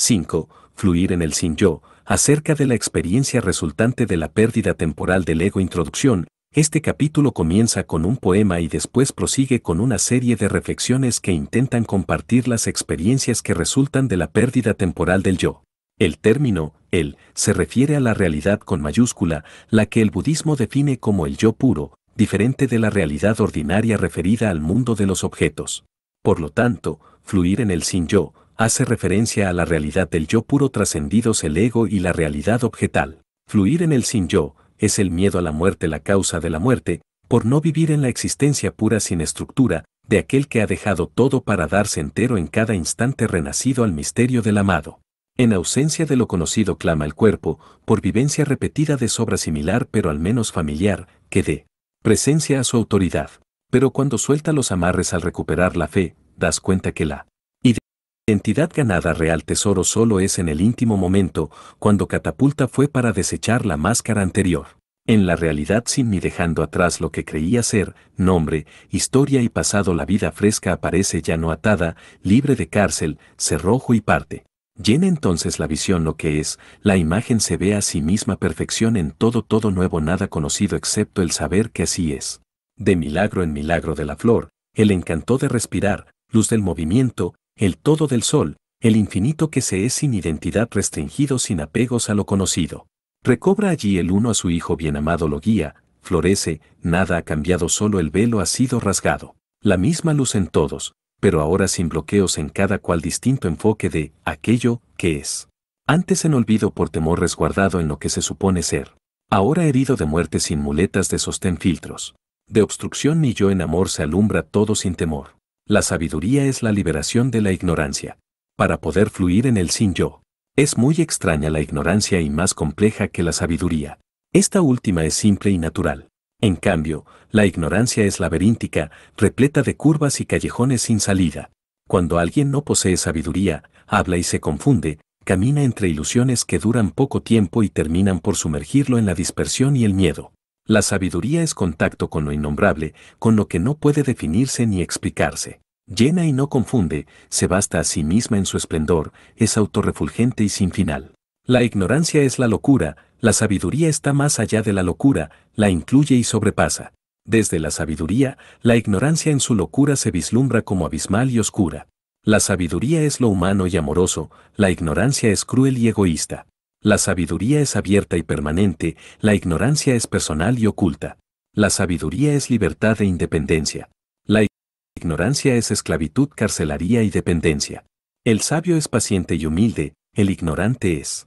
5. Fluir en el sin yo. Acerca de la experiencia resultante de la pérdida temporal del ego introducción, este capítulo comienza con un poema y después prosigue con una serie de reflexiones que intentan compartir las experiencias que resultan de la pérdida temporal del yo. El término, el, se refiere a la realidad con mayúscula, la que el budismo define como el yo puro, diferente de la realidad ordinaria referida al mundo de los objetos. Por lo tanto, fluir en el sin yo hace referencia a la realidad del yo puro trascendidos el ego y la realidad objetal. Fluir en el sin yo es el miedo a la muerte la causa de la muerte, por no vivir en la existencia pura sin estructura, de aquel que ha dejado todo para darse entero en cada instante renacido al misterio del amado. En ausencia de lo conocido clama el cuerpo, por vivencia repetida de sobra similar pero al menos familiar, que dé presencia a su autoridad. Pero cuando suelta los amarres al recuperar la fe, das cuenta que la identidad ganada real tesoro solo es en el íntimo momento, cuando catapulta fue para desechar la máscara anterior. En la realidad sin ni dejando atrás lo que creía ser, nombre, historia y pasado la vida fresca aparece ya no atada, libre de cárcel, cerrojo y parte. Llena entonces la visión lo que es, la imagen se ve a sí misma perfección en todo todo nuevo nada conocido excepto el saber que así es. De milagro en milagro de la flor, el encanto de respirar, luz del movimiento, el todo del sol, el infinito que se es sin identidad restringido sin apegos a lo conocido. Recobra allí el uno a su hijo bien amado lo guía, florece, nada ha cambiado solo el velo ha sido rasgado. La misma luz en todos, pero ahora sin bloqueos en cada cual distinto enfoque de aquello que es. Antes en olvido por temor resguardado en lo que se supone ser. Ahora herido de muerte sin muletas de sostén filtros. De obstrucción ni yo en amor se alumbra todo sin temor. La sabiduría es la liberación de la ignorancia. Para poder fluir en el sin yo, es muy extraña la ignorancia y más compleja que la sabiduría. Esta última es simple y natural. En cambio, la ignorancia es laberíntica, repleta de curvas y callejones sin salida. Cuando alguien no posee sabiduría, habla y se confunde, camina entre ilusiones que duran poco tiempo y terminan por sumergirlo en la dispersión y el miedo. La sabiduría es contacto con lo innombrable, con lo que no puede definirse ni explicarse. Llena y no confunde, se basta a sí misma en su esplendor, es autorrefulgente y sin final. La ignorancia es la locura, la sabiduría está más allá de la locura, la incluye y sobrepasa. Desde la sabiduría, la ignorancia en su locura se vislumbra como abismal y oscura. La sabiduría es lo humano y amoroso, la ignorancia es cruel y egoísta. La sabiduría es abierta y permanente, la ignorancia es personal y oculta. La sabiduría es libertad e independencia. La ignorancia es esclavitud, carcelaría y dependencia. El sabio es paciente y humilde, el ignorante es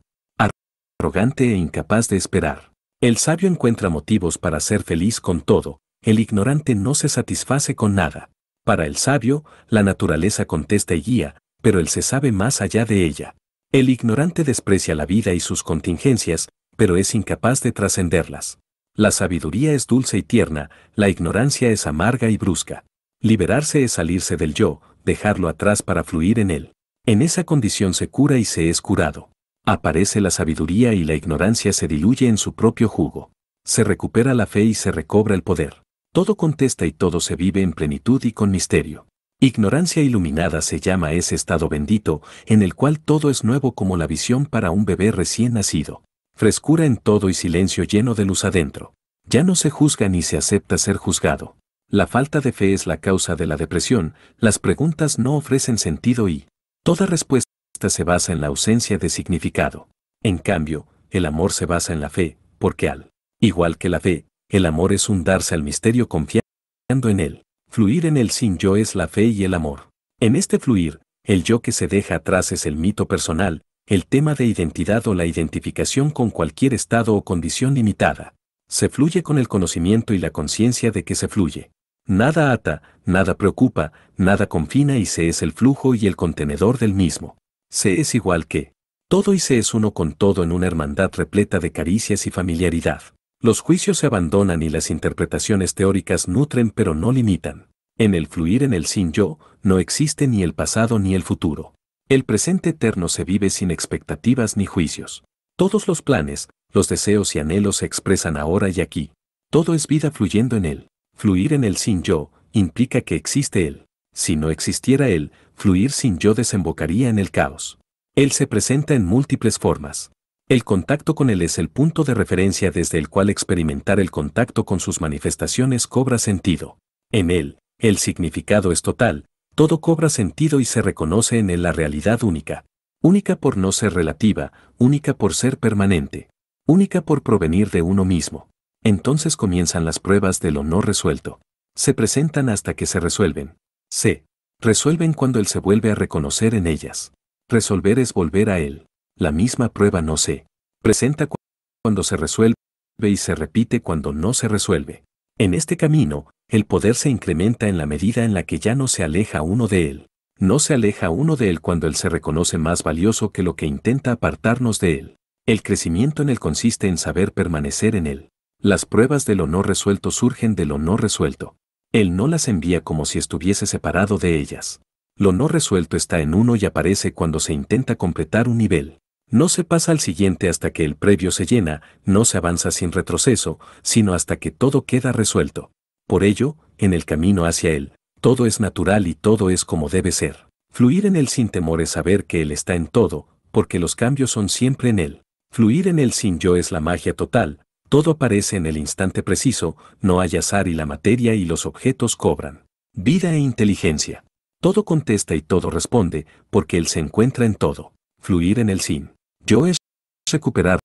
arrogante e incapaz de esperar. El sabio encuentra motivos para ser feliz con todo, el ignorante no se satisface con nada. Para el sabio, la naturaleza contesta y guía, pero él se sabe más allá de ella. El ignorante desprecia la vida y sus contingencias, pero es incapaz de trascenderlas. La sabiduría es dulce y tierna, la ignorancia es amarga y brusca. Liberarse es salirse del yo, dejarlo atrás para fluir en él. En esa condición se cura y se es curado. Aparece la sabiduría y la ignorancia se diluye en su propio jugo. Se recupera la fe y se recobra el poder. Todo contesta y todo se vive en plenitud y con misterio. Ignorancia iluminada se llama ese estado bendito, en el cual todo es nuevo como la visión para un bebé recién nacido. Frescura en todo y silencio lleno de luz adentro. Ya no se juzga ni se acepta ser juzgado. La falta de fe es la causa de la depresión, las preguntas no ofrecen sentido y toda respuesta se basa en la ausencia de significado. En cambio, el amor se basa en la fe, porque al igual que la fe, el amor es un darse al misterio confiando en él. Fluir en el sin yo es la fe y el amor. En este fluir, el yo que se deja atrás es el mito personal, el tema de identidad o la identificación con cualquier estado o condición limitada. Se fluye con el conocimiento y la conciencia de que se fluye. Nada ata, nada preocupa, nada confina y se es el flujo y el contenedor del mismo. Se es igual que todo y se es uno con todo en una hermandad repleta de caricias y familiaridad. Los juicios se abandonan y las interpretaciones teóricas nutren pero no limitan. En el fluir en el sin yo, no existe ni el pasado ni el futuro. El presente eterno se vive sin expectativas ni juicios. Todos los planes, los deseos y anhelos se expresan ahora y aquí. Todo es vida fluyendo en él. Fluir en el sin yo implica que existe él. Si no existiera él, fluir sin yo desembocaría en el caos. Él se presenta en múltiples formas. El contacto con él es el punto de referencia desde el cual experimentar el contacto con sus manifestaciones cobra sentido. En él, el significado es total, todo cobra sentido y se reconoce en él la realidad única, única por no ser relativa, única por ser permanente, única por provenir de uno mismo. Entonces comienzan las pruebas de lo no resuelto. Se presentan hasta que se resuelven. Se resuelven cuando él se vuelve a reconocer en ellas. Resolver es volver a él. La misma prueba no se presenta cuando se resuelve y se repite cuando no se resuelve. En este camino, el poder se incrementa en la medida en la que ya no se aleja uno de él. No se aleja uno de él cuando él se reconoce más valioso que lo que intenta apartarnos de él. El crecimiento en él consiste en saber permanecer en él. Las pruebas de lo no resuelto surgen de lo no resuelto. Él no las envía como si estuviese separado de ellas. Lo no resuelto está en uno y aparece cuando se intenta completar un nivel. No se pasa al siguiente hasta que el previo se llena, no se avanza sin retroceso, sino hasta que todo queda resuelto. Por ello, en el camino hacia él, todo es natural y todo es como debe ser. Fluir en él sin temor es saber que él está en todo, porque los cambios son siempre en él. Fluir en él sin yo es la magia total, todo aparece en el instante preciso, no hay azar y la materia y los objetos cobran. Vida e inteligencia. Todo contesta y todo responde, porque él se encuentra en todo. Fluir en el sin. Yo es recuperar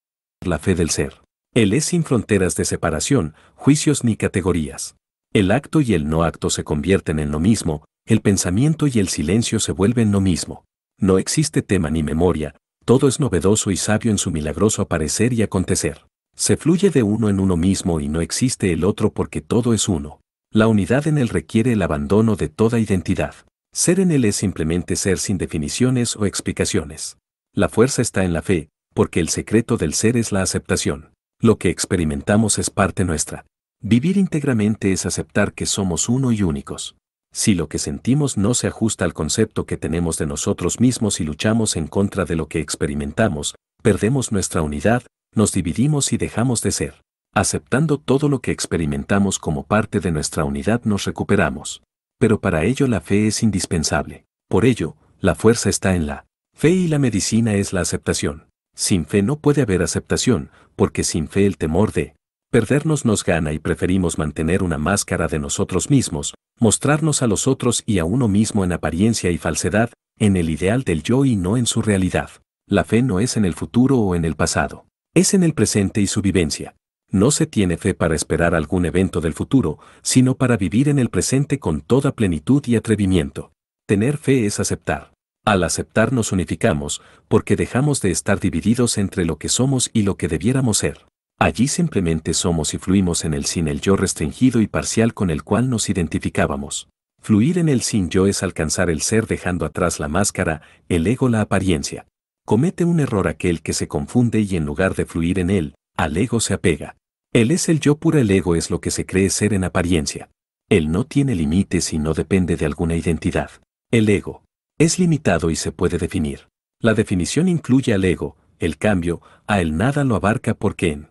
la fe del ser. Él es sin fronteras de separación, juicios ni categorías. El acto y el no acto se convierten en lo mismo, el pensamiento y el silencio se vuelven lo mismo. No existe tema ni memoria, todo es novedoso y sabio en su milagroso aparecer y acontecer. Se fluye de uno en uno mismo y no existe el otro porque todo es uno. La unidad en él requiere el abandono de toda identidad. Ser en él es simplemente ser sin definiciones o explicaciones. La fuerza está en la fe, porque el secreto del ser es la aceptación. Lo que experimentamos es parte nuestra. Vivir íntegramente es aceptar que somos uno y únicos. Si lo que sentimos no se ajusta al concepto que tenemos de nosotros mismos y luchamos en contra de lo que experimentamos, perdemos nuestra unidad, nos dividimos y dejamos de ser. Aceptando todo lo que experimentamos como parte de nuestra unidad nos recuperamos. Pero para ello la fe es indispensable. Por ello, la fuerza está en la Fe y la medicina es la aceptación. Sin fe no puede haber aceptación, porque sin fe el temor de perdernos nos gana y preferimos mantener una máscara de nosotros mismos, mostrarnos a los otros y a uno mismo en apariencia y falsedad, en el ideal del yo y no en su realidad. La fe no es en el futuro o en el pasado, es en el presente y su vivencia. No se tiene fe para esperar algún evento del futuro, sino para vivir en el presente con toda plenitud y atrevimiento. Tener fe es aceptar al aceptar nos unificamos, porque dejamos de estar divididos entre lo que somos y lo que debiéramos ser. Allí simplemente somos y fluimos en el sin el yo restringido y parcial con el cual nos identificábamos. Fluir en el sin yo es alcanzar el ser dejando atrás la máscara, el ego la apariencia. Comete un error aquel que se confunde y en lugar de fluir en él, al ego se apega. Él es el yo pura, el ego es lo que se cree ser en apariencia. Él no tiene límites y no depende de alguna identidad. El ego, es limitado y se puede definir. La definición incluye al ego, el cambio, a el nada lo abarca porque en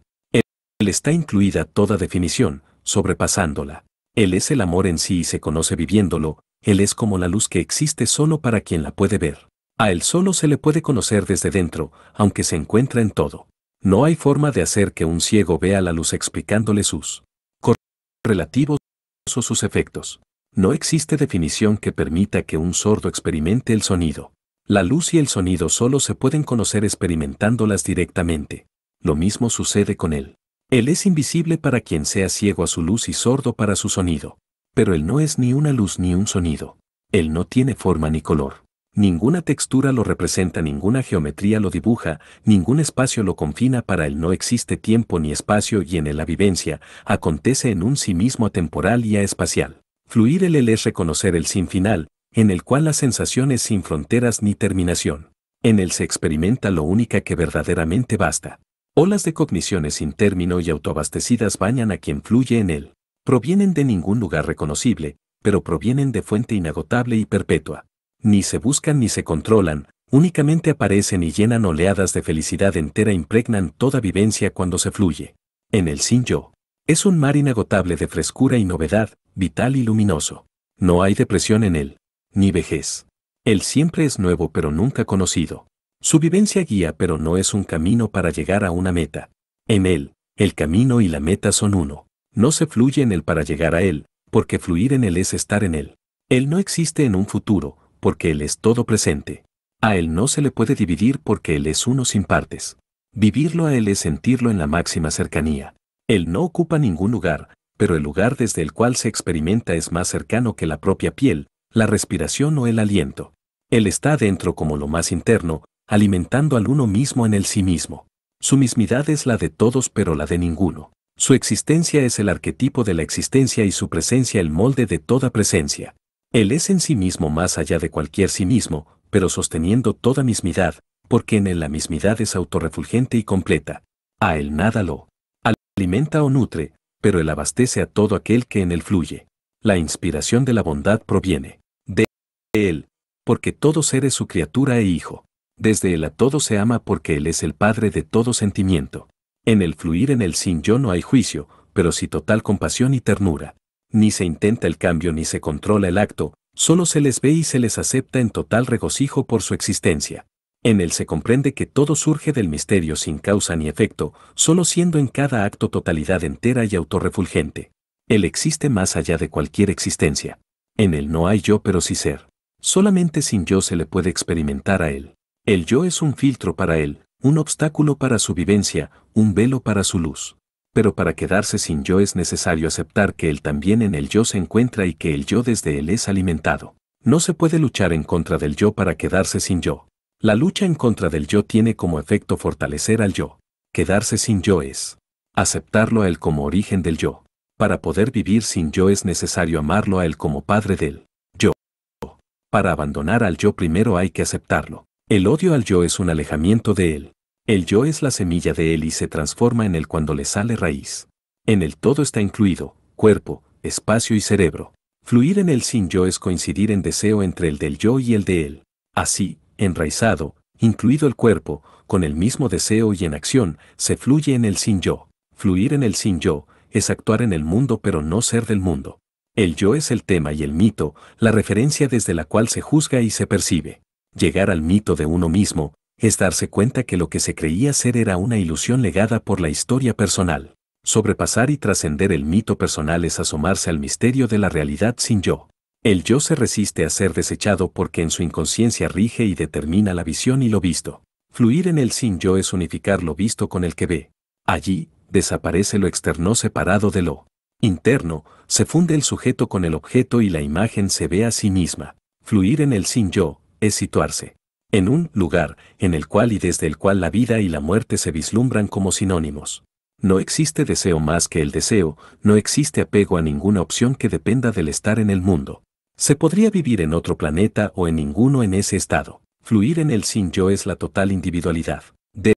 él está incluida toda definición, sobrepasándola. Él es el amor en sí y se conoce viviéndolo, él es como la luz que existe solo para quien la puede ver. A él solo se le puede conocer desde dentro, aunque se encuentra en todo. No hay forma de hacer que un ciego vea la luz explicándole sus relativos o sus efectos. No existe definición que permita que un sordo experimente el sonido. La luz y el sonido solo se pueden conocer experimentándolas directamente. Lo mismo sucede con él. Él es invisible para quien sea ciego a su luz y sordo para su sonido. Pero él no es ni una luz ni un sonido. Él no tiene forma ni color. Ninguna textura lo representa, ninguna geometría lo dibuja, ningún espacio lo confina para él. No existe tiempo ni espacio y en él la vivencia acontece en un sí mismo atemporal y a espacial. Fluir él es reconocer el sin final, en el cual la sensación es sin fronteras ni terminación. En él se experimenta lo única que verdaderamente basta. Olas de cogniciones sin término y autoabastecidas bañan a quien fluye en él. Provienen de ningún lugar reconocible, pero provienen de fuente inagotable y perpetua. Ni se buscan ni se controlan, únicamente aparecen y llenan oleadas de felicidad entera e impregnan toda vivencia cuando se fluye. En el sin yo. Es un mar inagotable de frescura y novedad, vital y luminoso. No hay depresión en él, ni vejez. Él siempre es nuevo pero nunca conocido. Su vivencia guía pero no es un camino para llegar a una meta. En él, el camino y la meta son uno. No se fluye en él para llegar a él, porque fluir en él es estar en él. Él no existe en un futuro, porque él es todo presente. A él no se le puede dividir porque él es uno sin partes. Vivirlo a él es sentirlo en la máxima cercanía. Él no ocupa ningún lugar, pero el lugar desde el cual se experimenta es más cercano que la propia piel, la respiración o el aliento. Él está dentro como lo más interno, alimentando al uno mismo en el sí mismo. Su mismidad es la de todos pero la de ninguno. Su existencia es el arquetipo de la existencia y su presencia el molde de toda presencia. Él es en sí mismo más allá de cualquier sí mismo, pero sosteniendo toda mismidad, porque en él la mismidad es autorrefulgente y completa. A él nada lo alimenta o nutre, pero él abastece a todo aquel que en él fluye. La inspiración de la bondad proviene de él, porque todo ser es su criatura e hijo. Desde él a todo se ama porque él es el padre de todo sentimiento. En el fluir en el sin yo no hay juicio, pero sí total compasión y ternura. Ni se intenta el cambio ni se controla el acto, solo se les ve y se les acepta en total regocijo por su existencia. En él se comprende que todo surge del misterio sin causa ni efecto, solo siendo en cada acto totalidad entera y autorrefulgente. Él existe más allá de cualquier existencia. En él no hay yo pero sí ser. Solamente sin yo se le puede experimentar a él. El yo es un filtro para él, un obstáculo para su vivencia, un velo para su luz. Pero para quedarse sin yo es necesario aceptar que él también en el yo se encuentra y que el yo desde él es alimentado. No se puede luchar en contra del yo para quedarse sin yo. La lucha en contra del yo tiene como efecto fortalecer al yo. Quedarse sin yo es aceptarlo a él como origen del yo. Para poder vivir sin yo es necesario amarlo a él como padre del yo. Para abandonar al yo primero hay que aceptarlo. El odio al yo es un alejamiento de él. El yo es la semilla de él y se transforma en él cuando le sale raíz. En el todo está incluido, cuerpo, espacio y cerebro. Fluir en el sin yo es coincidir en deseo entre el del yo y el de él. Así, enraizado, incluido el cuerpo, con el mismo deseo y en acción, se fluye en el sin yo. Fluir en el sin yo es actuar en el mundo pero no ser del mundo. El yo es el tema y el mito, la referencia desde la cual se juzga y se percibe. Llegar al mito de uno mismo es darse cuenta que lo que se creía ser era una ilusión legada por la historia personal. Sobrepasar y trascender el mito personal es asomarse al misterio de la realidad sin yo. El yo se resiste a ser desechado porque en su inconsciencia rige y determina la visión y lo visto. Fluir en el sin yo es unificar lo visto con el que ve. Allí, desaparece lo externo separado de lo interno, se funde el sujeto con el objeto y la imagen se ve a sí misma. Fluir en el sin yo es situarse en un lugar en el cual y desde el cual la vida y la muerte se vislumbran como sinónimos. No existe deseo más que el deseo, no existe apego a ninguna opción que dependa del estar en el mundo. Se podría vivir en otro planeta o en ninguno en ese estado. Fluir en el sin yo es la total individualidad. De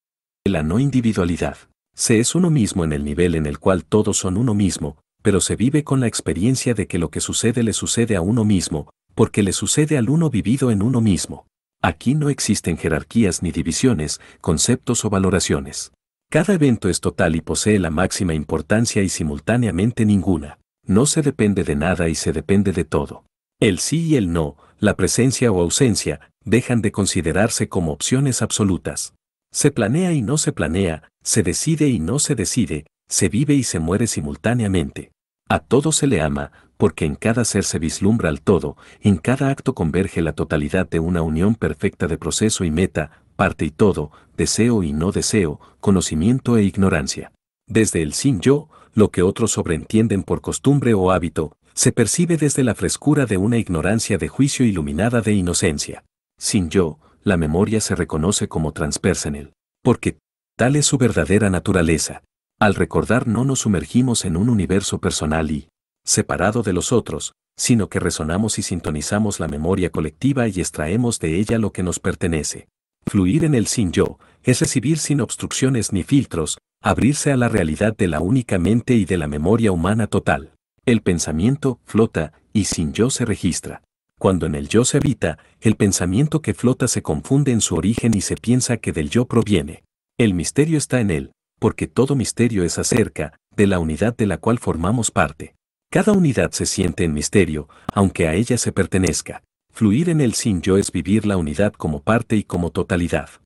la no individualidad. Se es uno mismo en el nivel en el cual todos son uno mismo, pero se vive con la experiencia de que lo que sucede le sucede a uno mismo, porque le sucede al uno vivido en uno mismo. Aquí no existen jerarquías ni divisiones, conceptos o valoraciones. Cada evento es total y posee la máxima importancia y simultáneamente ninguna. No se depende de nada y se depende de todo. El sí y el no, la presencia o ausencia, dejan de considerarse como opciones absolutas. Se planea y no se planea, se decide y no se decide, se vive y se muere simultáneamente. A todo se le ama, porque en cada ser se vislumbra al todo, en cada acto converge la totalidad de una unión perfecta de proceso y meta, parte y todo, deseo y no deseo, conocimiento e ignorancia. Desde el sin yo, lo que otros sobreentienden por costumbre o hábito, se percibe desde la frescura de una ignorancia de juicio iluminada de inocencia. Sin yo, la memoria se reconoce como transpersonal, porque tal es su verdadera naturaleza. Al recordar no nos sumergimos en un universo personal y, separado de los otros, sino que resonamos y sintonizamos la memoria colectiva y extraemos de ella lo que nos pertenece. Fluir en el sin yo es recibir sin obstrucciones ni filtros, abrirse a la realidad de la única mente y de la memoria humana total el pensamiento flota y sin yo se registra. Cuando en el yo se habita, el pensamiento que flota se confunde en su origen y se piensa que del yo proviene. El misterio está en él, porque todo misterio es acerca de la unidad de la cual formamos parte. Cada unidad se siente en misterio, aunque a ella se pertenezca. Fluir en el sin yo es vivir la unidad como parte y como totalidad.